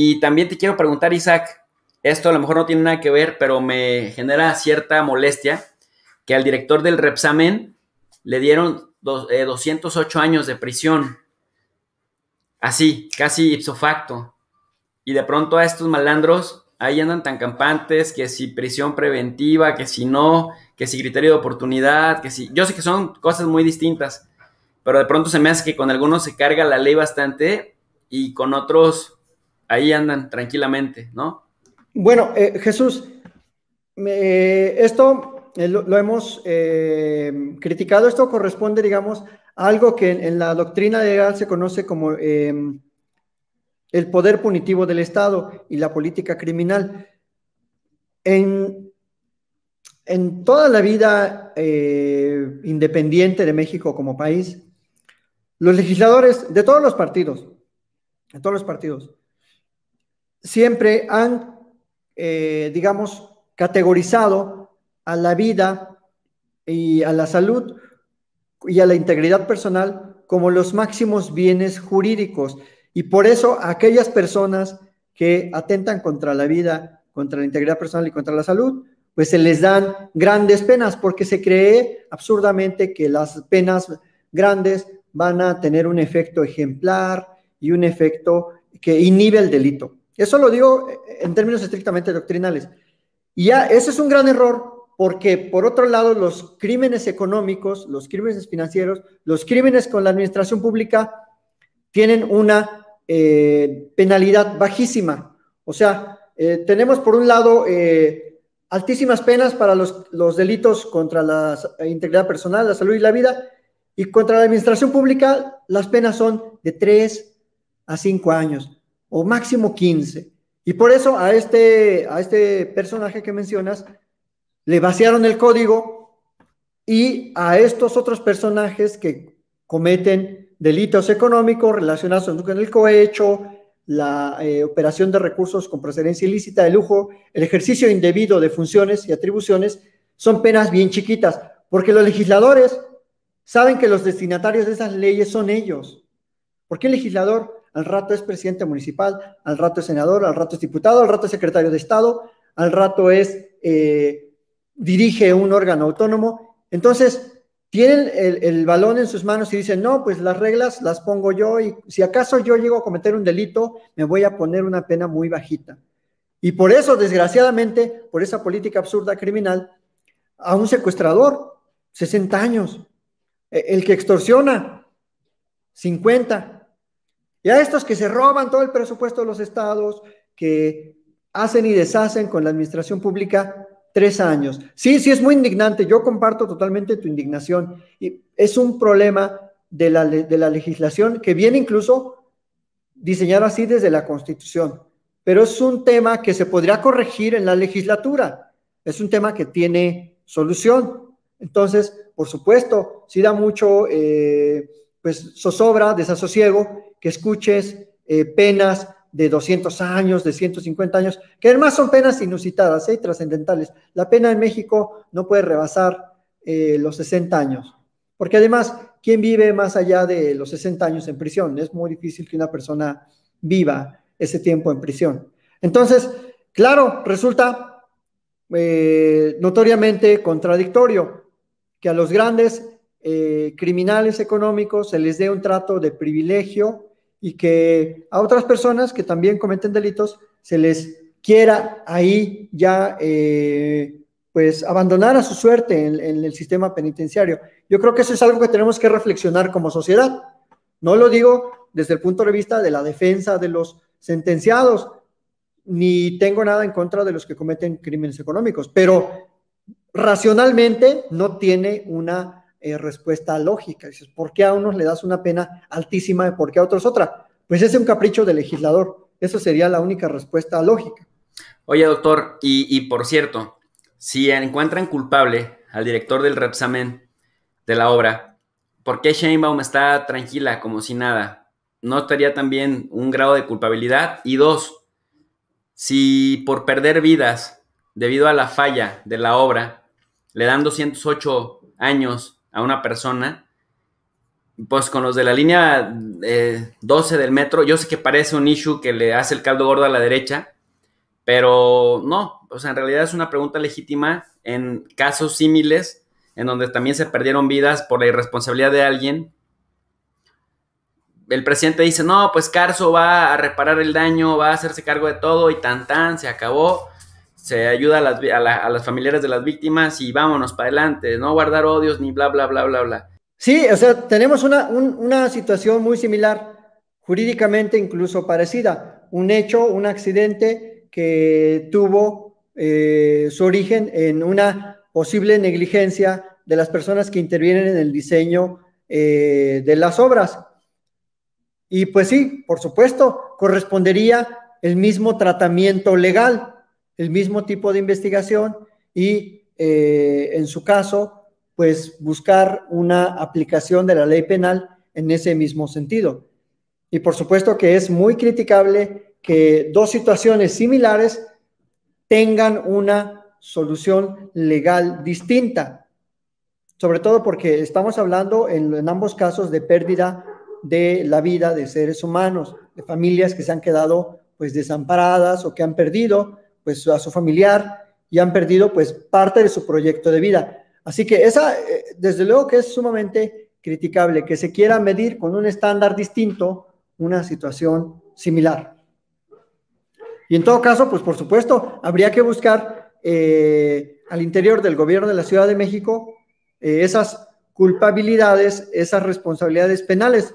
Y también te quiero preguntar, Isaac, esto a lo mejor no tiene nada que ver, pero me genera cierta molestia que al director del Repsamen le dieron 208 eh, años de prisión. Así, casi ipso facto. Y de pronto a estos malandros ahí andan tan campantes que si prisión preventiva, que si no, que si criterio de oportunidad, que si... Yo sé que son cosas muy distintas, pero de pronto se me hace que con algunos se carga la ley bastante y con otros ahí andan tranquilamente, ¿no? Bueno, eh, Jesús, esto eh, lo, hemos eh, criticado, esto corresponde, digamos, a algo que en, la doctrina legal se conoce como em, el poder punitivo del Estado y la política criminal. En, en toda la vida independiente de México como país, los legisladores de todos los partidos, de todos los partidos, siempre han, eh, digamos, categorizado a la vida y a la salud y a la integridad personal como los máximos bienes jurídicos. Y por eso aquellas personas que atentan contra la vida, contra la integridad personal y contra la salud, pues se les dan grandes penas porque se cree absurdamente que las penas grandes van a tener un efecto ejemplar y un efecto que inhibe el delito. Eso lo digo eh, en términos estrictamente doctrinales. Y ya, ese es un gran error, porque por otro lado, los crímenes económicos, los crímenes financieros, los crímenes con la administración pública tienen una eh, penalidad bajísima. O sea, eh, tenemos por un lado altísimas penas para los, los delitos contra la integridad personal, la salud y la vida, y contra la administración pública las penas son de 3 a 5 años o máximo 15. Y por eso a este, a este personaje que mencionas le vaciaron el código y a estos otros personajes que cometen delitos económicos relacionados con el cohecho, la eh, operación de recursos con procedencia ilícita de lujo, el ejercicio indebido de funciones y atribuciones, son penas bien chiquitas, porque los legisladores saben que los destinatarios de esas leyes son ellos. porque el legislador al rato es presidente municipal, al rato es senador, al rato es diputado, al rato es secretario de Estado, al rato es eh, dirige un órgano autónomo. Entonces, tienen el, el, balón en sus manos y dicen, no, pues las reglas las pongo yo y si acaso yo llego a cometer un delito, me voy a poner una pena muy bajita. Y por eso, desgraciadamente, por esa política absurda criminal, a un secuestrador, 60 años, e, el que extorsiona, 50, y a estos que se roban todo el presupuesto de los estados, que hacen y deshacen con la administración pública tres años. Sí, sí, es muy indignante. Yo comparto totalmente tu indignación. Y es un problema de la, legislación que viene incluso diseñado así desde la Constitución. Pero es un tema que se podría corregir en la legislatura. Es un tema que tiene solución. Entonces, por supuesto, sí da mucho, eh, pues, zozobra, desasosiego que escuches eh, penas de 200 años, de 150 años, que además son penas inusitadas, ¿eh? y trascendentales. La pena en México no puede rebasar eh, los 60 años, porque además, ¿quién vive más allá de los 60 años en prisión? Es muy difícil que una persona viva ese tiempo en prisión. Entonces, claro, resulta notoriamente contradictorio que a los grandes criminales económicos se les dé un trato de privilegio y que a otras personas que también cometen delitos se les quiera ahí ya eh, pues abandonar a su suerte en, en, el sistema penitenciario. Yo creo que eso es algo que tenemos que reflexionar como sociedad. No lo digo desde el punto de vista de la defensa de los sentenciados, ni tengo nada en contra de los que cometen crímenes económicos, pero racionalmente no tiene una eh, respuesta lógica. Dices, ¿por qué a unos le das una pena altísima y por qué a otros otra? Pues es un capricho del legislador. Eso sería la única respuesta lógica. Oye, doctor, y, por cierto, si encuentran culpable al director del Repsamen de la obra, ¿por qué Sheinbaum está tranquila como si nada? ¿No estaría también un grado de culpabilidad? Y dos, si por perder vidas debido a la falla de la obra le dan 208 años a una persona, pues con los de la línea 12 eh, del metro, yo sé que parece un issue que le hace el caldo gordo a la derecha, pero no, o sea, en realidad es una pregunta legítima en casos similares, en donde también se perdieron vidas por la irresponsabilidad de alguien. El presidente dice, no, pues Carso va a reparar el daño, va a hacerse cargo de todo y tan tan, se acabó se ayuda a las, a, las familiares de las víctimas y vámonos para adelante, no guardar odios ni bla, bla, bla, bla, bla. Sí, o sea, tenemos una, situación muy similar, jurídicamente incluso parecida, un hecho, un accidente que tuvo eh, su origen en una posible negligencia de las personas que intervienen en el diseño eh, de las obras. Y pues sí, por supuesto, correspondería el mismo tratamiento legal, el mismo tipo de investigación y eh, en su caso, pues buscar una aplicación de la ley penal en ese mismo sentido. Y por supuesto que es muy criticable que dos situaciones similares tengan una solución legal distinta, sobre todo porque estamos hablando en, en ambos casos de pérdida de la vida de seres humanos, de familias que se han quedado pues desamparadas o que han perdido pues a su familiar y han perdido pues parte de su proyecto de vida. Así que esa, eh, desde luego que es sumamente criticable que se quiera medir con un estándar distinto una situación similar. Y en todo caso, pues por supuesto, habría que buscar eh, al interior del gobierno de la Ciudad de México eh, esas culpabilidades, esas responsabilidades penales.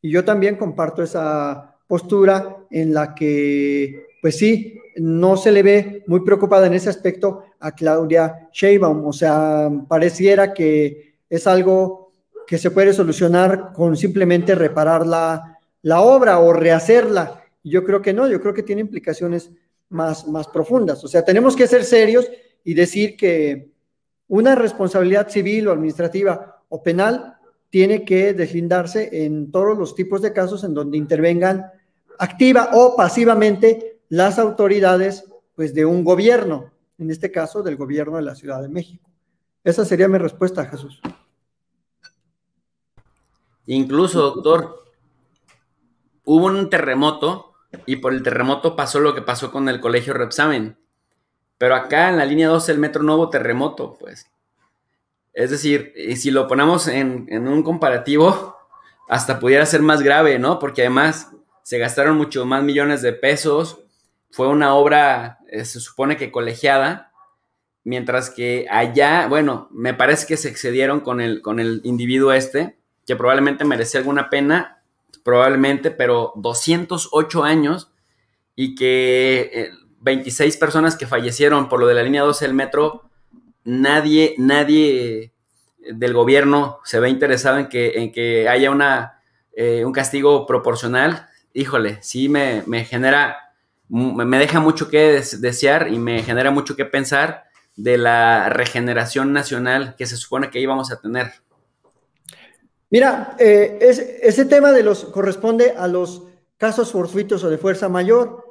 Y yo también comparto esa postura en la que pues sí, no se le ve muy preocupada en ese aspecto a Claudia Sheinbaum. O sea, pareciera que es algo que se puede solucionar con simplemente reparar la, obra o rehacerla. Yo creo que no, yo creo que tiene implicaciones más, más profundas. O sea, tenemos que ser serios y decir que una responsabilidad civil o administrativa o penal tiene que deslindarse en todos los tipos de casos en donde intervengan activa o pasivamente las autoridades pues, de un gobierno, en este caso del gobierno de la Ciudad de México. Esa sería mi respuesta, Jesús. Incluso, doctor, hubo un terremoto y por el terremoto pasó lo que pasó con el colegio Repsamen. Pero acá en la línea 12 el metro no hubo terremoto, pues. Es decir, si lo ponemos en, en un comparativo, hasta pudiera ser más grave, ¿no? Porque además se gastaron mucho más millones de pesos, fue una obra, eh, se supone que colegiada, mientras que allá, bueno, me parece que se excedieron con el, con el individuo este, que probablemente merecía alguna pena, probablemente, pero 208 años y que 26 eh, personas que fallecieron por lo de la línea 12 del metro, nadie, nadie eh, del gobierno se ve interesado en que, en que haya una, un castigo proporcional. Híjole, sí me, me genera me deja mucho que desear y me genera mucho que pensar de la regeneración nacional que se supone que íbamos a tener. Mira, eh, ese tema de los corresponde a los casos fortuitos o de fuerza mayor.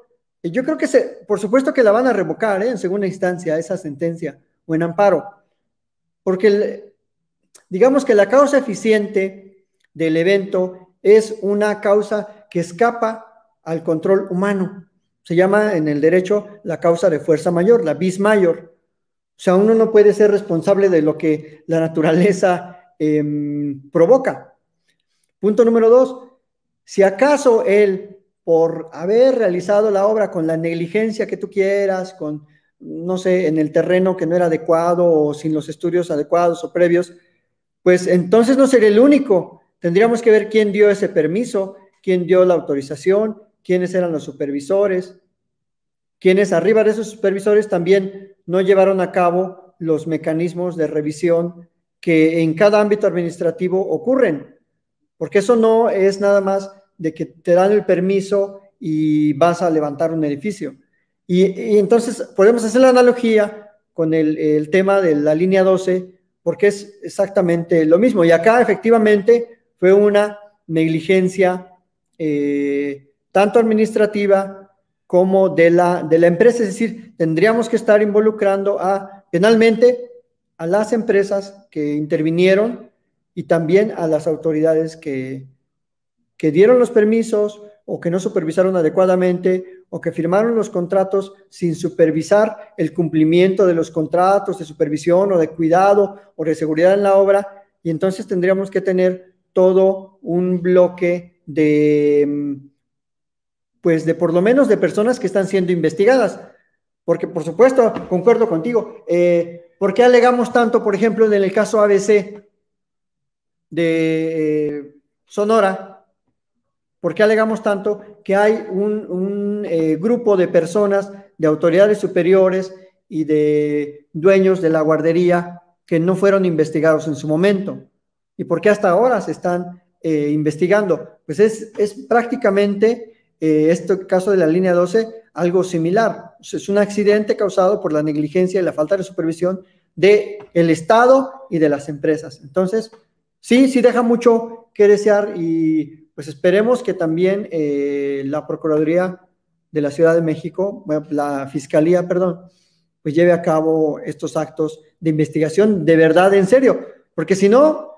Yo creo que, por supuesto que la van a revocar ¿eh? en segunda instancia, esa sentencia, o en amparo, porque digamos que la causa eficiente del evento es una causa que escapa al control humano. Se llama en el derecho la causa de fuerza mayor, la bis mayor. O sea, uno no puede ser responsable de lo que la naturaleza em, provoca. Punto número dos, si acaso él, por haber realizado la obra con la negligencia que tú quieras, con, no sé, en el terreno que no era adecuado o sin los estudios adecuados o previos, pues entonces no sería el único. Tendríamos que ver quién dio ese permiso, quién dio la autorización, quiénes eran los supervisores, quienes arriba de esos supervisores también no llevaron a cabo los mecanismos de revisión que en cada ámbito administrativo ocurren, porque eso no es nada más de que te dan el permiso y vas a levantar un edificio. Y, entonces podemos hacer la analogía con el, el tema de la línea 12, porque es exactamente lo mismo. Y acá efectivamente fue una negligencia eh, tanto administrativa como de la, de la empresa. Es decir, tendríamos que estar involucrando a, penalmente a las empresas que intervinieron y también a las autoridades que dieron los permisos o que no supervisaron adecuadamente o que firmaron los contratos sin supervisar el cumplimiento de los contratos de supervisión o de cuidado o de seguridad en la obra. Y entonces tendríamos que tener todo un bloque de pues de por lo menos de personas que están siendo investigadas. Porque, por supuesto, concuerdo contigo. Eh, ¿Por qué alegamos tanto, por ejemplo, en el caso ABC de eh, Sonora? ¿Por qué alegamos tanto que hay un, eh, grupo de personas, de autoridades superiores y de dueños de la guardería que no fueron investigados en su momento? ¿Y por qué hasta ahora se están investigando? Pues es, es prácticamente eh, este caso de la línea 12, algo similar. Es un accidente causado por la negligencia y la falta de supervisión del el Estado y de las empresas. Entonces, sí, sí deja mucho que desear y pues esperemos que también eh, la Procuraduría de la Ciudad de México, la Fiscalía, perdón, pues lleve a cabo estos actos de investigación de verdad, en serio, porque si no,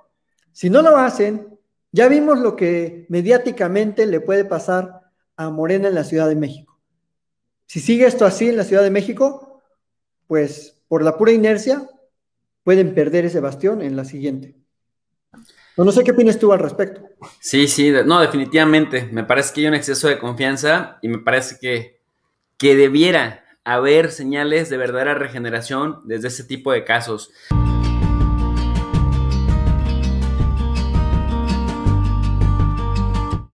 si no lo hacen, ya vimos lo que mediáticamente le puede pasar a Morena en la Ciudad de México. Si sigue esto así en la Ciudad de México, pues por la pura inercia pueden perder ese bastión en la siguiente. No, sé qué opinas tú al respecto. Sí, sí, no, definitivamente. Me parece que hay un exceso de confianza y me parece que, que debiera haber señales de verdadera regeneración desde ese tipo de casos.